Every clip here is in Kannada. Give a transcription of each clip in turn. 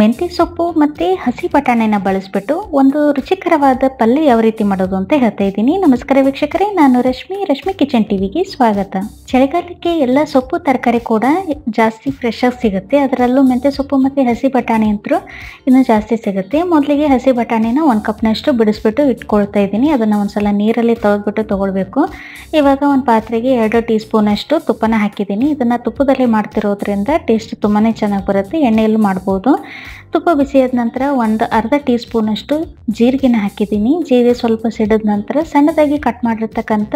ಮೆಂತ್ಯ ಸೊಪ್ಪು ಮತ್ತು ಹಸಿ ಬಟಾಣಿನ ಬಳಸಿಬಿಟ್ಟು ಒಂದು ರುಚಿಕರವಾದ ಪಲ್ಯ ಯಾವ ರೀತಿ ಮಾಡೋದು ಅಂತ ಹೇಳ್ತಾ ಇದ್ದೀನಿ ನಮಸ್ಕಾರ ವೀಕ್ಷಕರೇ ನಾನು ರಶ್ಮಿ ರಶ್ಮಿ ಕಿಚನ್ ಟಿವಿಗೆ ಸ್ವಾಗತ ಚಳಿಗಾಲಕ್ಕೆ ಎಲ್ಲ ಸೊಪ್ಪು ತರಕಾರಿ ಕೂಡ ಜಾಸ್ತಿ ಫ್ರೆಶ್ ಆಗಿ ಸಿಗುತ್ತೆ ಅದರಲ್ಲೂ ಮೆಂತ್ಯ ಸೊಪ್ಪು ಮತ್ತು ಹಸಿ ಬಟಾಣಿ ಅಂತರೂ ಇನ್ನೂ ಜಾಸ್ತಿ ಸಿಗುತ್ತೆ ಮೊದಲಿಗೆ ಹಸಿ ಬಟಾಣಿನ ಒಂದು ಕಪ್ನಷ್ಟು ಬಿಡಿಸ್ಬಿಟ್ಟು ಇಟ್ಕೊಳ್ತಾ ಇದ್ದೀನಿ ಅದನ್ನು ಒಂದು ಸಲ ನೀರಲ್ಲಿ ತೊಳೆದ್ಬಿಟ್ಟು ತೊಗೊಳ್ಬೇಕು ಇವಾಗ ಒಂದು ಪಾತ್ರೆಗೆ ಎರಡು ಟೀ ಸ್ಪೂನಷ್ಟು ತುಪ್ಪನ ಹಾಕಿದ್ದೀನಿ ಇದನ್ನು ತುಪ್ಪದಲ್ಲಿ ಮಾಡ್ತಿರೋದ್ರಿಂದ ಟೇಸ್ಟ್ ತುಂಬಾ ಚೆನ್ನಾಗಿ ಬರುತ್ತೆ ಎಣ್ಣೆಯಲ್ಲೂ ಮಾಡ್ಬೋದು ತುಪ್ಪ ಬಿಸಿಯಾದ ನಂತರ ಒಂದು ಅರ್ಧ ಟೀ ಸ್ಪೂನಷ್ಟು ಜೀರಿಗೆನ ಹಾಕಿದ್ದೀನಿ ಜೀರಿಗೆ ಸ್ವಲ್ಪ ಸಿಡಿದ ನಂತರ ಸಣ್ಣದಾಗಿ ಕಟ್ ಮಾಡಿರ್ತಕ್ಕಂಥ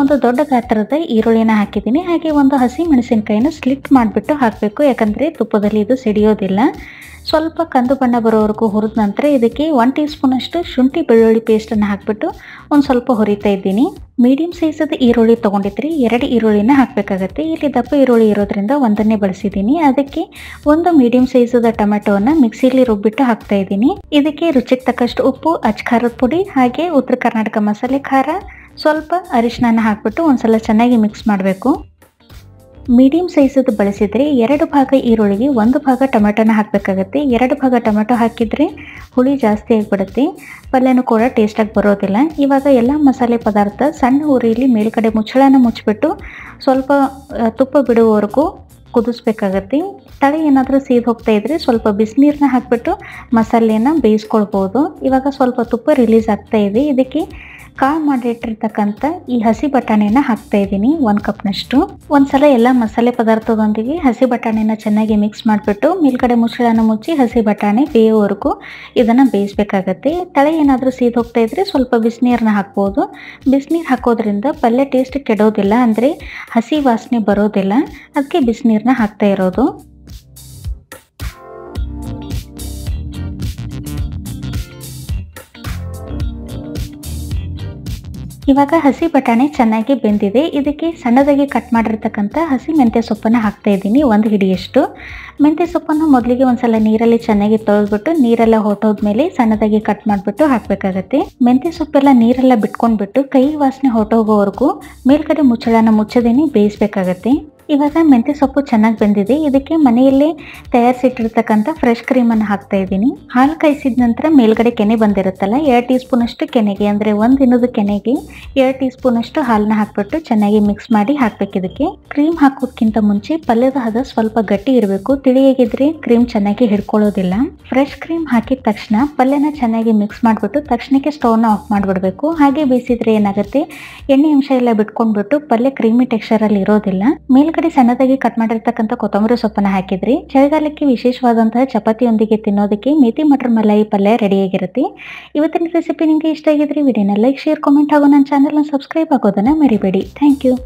ಒಂದು ದೊಡ್ಡ ಗಾತ್ರದ ಈರುಳ್ಳಿನ ಹಾಕಿದ್ದೀನಿ ಹಾಗೆ ಒಂದು ಹಸಿ ಮೆಣಸಿನಕಾಯಿನ ಸ್ಲಿಟ್ ಮಾಡಿಬಿಟ್ಟು ಹಾಕಬೇಕು ಯಾಕಂದರೆ ತುಪ್ಪದಲ್ಲಿ ಇದು ಸಿಡಿಯೋದಿಲ್ಲ ಸ್ವಲ್ಪ ಕಂದು ಬಣ್ಣ ಬರೋವರೆಗೂ ಹುರಿದ ನಂತರ ಇದಕ್ಕೆ ಒನ್ ಟೀ ಸ್ಪೂನಷ್ಟು ಶುಂಠಿ ಬೆಳ್ಳುಳ್ಳಿ ಪೇಸ್ಟನ್ನು ಹಾಕಿಬಿಟ್ಟು ಒಂದು ಸ್ವಲ್ಪ ಹುರಿತಾ ಇದ್ದೀನಿ ಮೀಡಿಯಮ್ ಸೈಜದ ಈರುಳ್ಳಿ ತೊಗೊಂಡಿದ್ರಿ ಎರಡು ಈರುಳ್ಳಿನ ಹಾಕಬೇಕಾಗತ್ತೆ ಇಲ್ಲಿ ದಪ್ಪ ಈರುಳ್ಳಿ ಇರೋದ್ರಿಂದ ಒಂದನ್ನೇ ಬಳಸಿದ್ದೀನಿ ಅದಕ್ಕೆ ಒಂದು ಮೀಡಿಯಮ್ ಸೈಜದ ಟೊಮೆಟೊವನ್ನು ಮಿಕ್ಸಿಲಿ ರುಬ್ಬಿಟ್ಟು ಹಾಕ್ತಾ ಇದ್ದೀನಿ ಇದಕ್ಕೆ ರುಚಿಗೆ ತಕ್ಕಷ್ಟು ಉಪ್ಪು ಖಾರದ ಪುಡಿ ಹಾಗೆ ಉತ್ತರ ಕರ್ನಾಟಕ ಮಸಾಲೆ ಖಾರ ಸ್ವಲ್ಪ ಅರಿಶಿನ ಹಾಕ್ಬಿಟ್ಟು ಒಂದ್ಸಲ ಚೆನ್ನಾಗಿ ಮಿಕ್ಸ್ ಮಾಡಬೇಕು ಮೀಡಿಯಂ ಸೈಜದ್ದು ಬಳಸಿದರೆ ಎರಡು ಭಾಗ ಈರುಳ್ಳಿಗೆ ಒಂದು ಭಾಗ ಟೊಮೆಟೊನ ಹಾಕಬೇಕಾಗತ್ತೆ ಎರಡು ಭಾಗ ಟೊಮೆಟೊ ಹಾಕಿದರೆ ಹುಳಿ ಜಾಸ್ತಿ ಆಗಿಬಿಡುತ್ತೆ ಪಲ್ಯನೂ ಕೂಡ ಟೇಸ್ಟಾಗಿ ಬರೋದಿಲ್ಲ ಇವಾಗ ಎಲ್ಲ ಮಸಾಲೆ ಪದಾರ್ಥ ಸಣ್ಣ ಉರಿಯಲ್ಲಿ ಮೇಲುಗಡೆ ಮುಚ್ಚಳನ ಮುಚ್ಚಿಬಿಟ್ಟು ಸ್ವಲ್ಪ ತುಪ್ಪ ಬಿಡುವವರೆಗೂ ಕುದಿಸ್ಬೇಕಾಗತ್ತೆ ತಳಿ ಏನಾದರೂ ಸೀದ್ ಹೋಗ್ತಾ ಇದ್ರೆ ಸ್ವಲ್ಪ ಬಿಸಿನೀರನ್ನ ಹಾಕಿಬಿಟ್ಟು ಮಸಾಲೆನ ಬೇಯಿಸ್ಕೊಳ್ಬೋದು ಇವಾಗ ಸ್ವಲ್ಪ ತುಪ್ಪ ರಿಲೀಸ್ ಆಗ್ತಾ ಇದೆ ಇದಕ್ಕೆ ಕಾಳು ಮಾಡಿಟ್ಟಿರ್ತಕ್ಕಂಥ ಈ ಹಸಿ ಬಟಾಣಿನ ಹಾಕ್ತಾ ಇದ್ದೀನಿ ಒಂದು ಕಪ್ನಷ್ಟು ಒಂದ್ಸಲ ಎಲ್ಲ ಮಸಾಲೆ ಪದಾರ್ಥದೊಂದಿಗೆ ಹಸಿ ಬಟಾಣಿನ ಚೆನ್ನಾಗಿ ಮಿಕ್ಸ್ ಮಾಡಿಬಿಟ್ಟು ಮೇಲ್ಗಡೆ ಮುಚ್ಚಳನ ಮುಚ್ಚಿ ಹಸಿ ಬಟಾಣಿ ಬೇಯೋವರೆಗೂ ಇದನ್ನು ಬೇಯಿಸಬೇಕಾಗತ್ತೆ ತಳೆ ಏನಾದರೂ ಸೀದ್ ಹೋಗ್ತಾ ಇದ್ರೆ ಸ್ವಲ್ಪ ಬಿಸಿನೀರನ್ನ ಹಾಕ್ಬೋದು ಬಿಸಿನೀರು ಹಾಕೋದ್ರಿಂದ ಪಲ್ಯ ಟೇಸ್ಟ್ ಕೆಡೋದಿಲ್ಲ ಅಂದರೆ ಹಸಿ ವಾಸನೆ ಬರೋದಿಲ್ಲ ಅದಕ್ಕೆ ಬಿಸಿನೀರು ನೀರನ್ನ ಹಾಕ್ತಾ ಇರೋದು ಇವಾಗ ಹಸಿ ಬಟಾಣಿ ಚೆನ್ನಾಗಿ ಬೆಂದಿದೆ ಇದಕ್ಕೆ ಸಣ್ಣದಾಗಿ ಕಟ್ ಮಾಡಿರ್ತಕ್ಕಂಥ ಹಸಿ ಮೆಂತ್ಯ ಸೊಪ್ಪನ್ನ ಹಾಕ್ತಾ ಇದ್ದೀನಿ ಒಂದು ಹಿಡಿಯಷ್ಟು ಮೆಂತ್ಯ ಸೊಪ್ಪನ್ನು ಮೊದಲಿಗೆ ಒಂದ್ಸಲ ನೀರಲ್ಲಿ ಚೆನ್ನಾಗಿ ತೊಳೆದ್ಬಿಟ್ಟು ನೀರೆಲ್ಲ ಹೊಟ್ಟೋದ್ಮೇಲೆ ಸಣ್ಣದಾಗಿ ಕಟ್ ಮಾಡಿಬಿಟ್ಟು ಹಾಕಬೇಕಾಗತ್ತೆ ಮೆಂತ್ಯ ಸೊಪ್ಪೆಲ್ಲ ನೀರೆಲ್ಲ ಬಿಟ್ಕೊಂಡ್ಬಿಟ್ಟು ಕೈ ವಾಸನೆ ಹೊಟ್ಟೋಗೋವರೆಗೂ ಮೇಲ್ಗಡೆ ಮುಚ್ಚಳನ ಮುಚ್ಚದೇನೆ ಬೇಯಿಸ್ಬೇಕಾಗತ್ತೆ ಇವಾಗ ಮೆಂತ್ಯ ಸೊಪ್ಪು ಚೆನ್ನಾಗಿ ಬೆಂದಿದೆ ಇದಕ್ಕೆ ಮನೆಯಲ್ಲೇ ತಯಾರಿಸಿಟ್ಟಿರ್ತಕ್ಕಂಥ ಫ್ರೆಶ್ ಕ್ರೀಮನ್ನು ಹಾಕ್ತಾ ಇದ್ದೀನಿ ಹಾಲು ಕಾಯಿಸಿದ ನಂತರ ಮೇಲ್ಗಡೆ ಕೆನೆ ಬಂದಿರುತ್ತಲ್ಲ ಎರಡು ಟೀ ಸ್ಪೂನಷ್ಟು ಕೆನೆಗೆ ಅಂದರೆ ಒಂದು ದಿನದ ಕೆನೆಗೆ ಎರಡು ಟೀ ಸ್ಪೂನಷ್ಟು ಹಾಲನ್ನ ಹಾಕ್ಬಿಟ್ಟು ಚೆನ್ನಾಗಿ ಮಿಕ್ಸ್ ಮಾಡಿ ಹಾಕಬೇಕು ಇದಕ್ಕೆ ಕ್ರೀಮ್ ಹಾಕೋದಕ್ಕಿಂತ ಮುಂಚೆ ಪಲ್ಯದ ಹದ ಸ್ವಲ್ಪ ಗಟ್ಟಿ ಇರಬೇಕು ತಿಳಿಯಾಗಿದ್ರೆ ಕ್ರೀಮ್ ಚೆನ್ನಾಗಿ ಹಿಡ್ಕೊಳ್ಳೋದಿಲ್ಲ ಫ್ರೆಶ್ ಕ್ರೀಮ್ ಹಾಕಿದ ತಕ್ಷಣ ಪಲ್ಯನ ಚೆನ್ನಾಗಿ ಮಿಕ್ಸ್ ಮಾಡಿಬಿಟ್ಟು ತಕ್ಷಣಕ್ಕೆ ನ ಆಫ್ ಮಾಡಿಬಿಡಬೇಕು ಹಾಗೆ ಬೇಯಿಸಿದ್ರೆ ಏನಾಗುತ್ತೆ ಎಣ್ಣೆ ಅಂಶ ಎಲ್ಲ ಬಿಟ್ಕೊಂಡ್ಬಿಟ್ಟು ಪಲ್ಯ ಕ್ರೀಮಿ ಟೆಕ್ಸ್ಚರಲ್ಲಿ ಇರೋದಿಲ್ಲ ಮೇಲ್ಗಡೆ ಕಡೆ ಸಣ್ಣದಾಗಿ ಕಟ್ ಮಾಡಿರ್ತಕ್ಕಂಥ ಕೊತ್ತಂಬರಿ ಸೊಪ್ಪನ್ನ ಹಾಕಿದ್ರಿ ಚಳಿಗಾಲಕ್ಕೆ ವಿಶೇಷವಾದಂತಹ ಚಪಾತಿಯೊಂದಿಗೆ ತಿನ್ನೋದಕ್ಕೆ ಮೇತಿ ಮಟರ್ ಮಲಾಯಿ ಪಲ್ಯ ರೆಡಿ ಆಗಿರುತ್ತೆ ಇವತ್ತಿನ ರೆಸಿಪಿ ನಿಮಗೆ ಇಷ್ಟ ಆಗಿದ್ರೆ ವಿಡಿಯೋನ ಲೈಕ್ ಶೇರ್ ಕಾಮೆಂಟ್ ಹಾಗೂ ನನ್ನ ಚಾನಲ್ನ ಸಬ್ಸ್ಕ್ರೈಬ್ ಆಗೋದನ್ನ ಮರಿಬೇಡಿ ಥ್ಯಾಂಕ್ ಯು